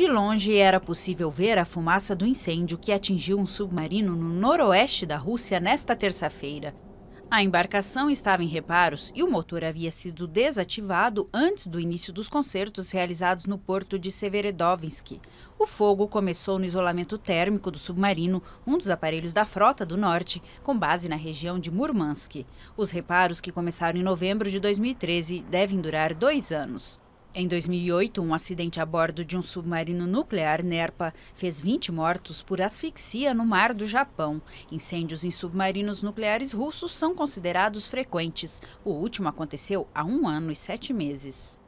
De longe era possível ver a fumaça do incêndio que atingiu um submarino no noroeste da Rússia nesta terça-feira. A embarcação estava em reparos e o motor havia sido desativado antes do início dos concertos realizados no porto de Severodvinsk. O fogo começou no isolamento térmico do submarino, um dos aparelhos da Frota do Norte, com base na região de Murmansk. Os reparos, que começaram em novembro de 2013, devem durar dois anos. Em 2008, um acidente a bordo de um submarino nuclear NERPA fez 20 mortos por asfixia no mar do Japão. Incêndios em submarinos nucleares russos são considerados frequentes. O último aconteceu há um ano e sete meses.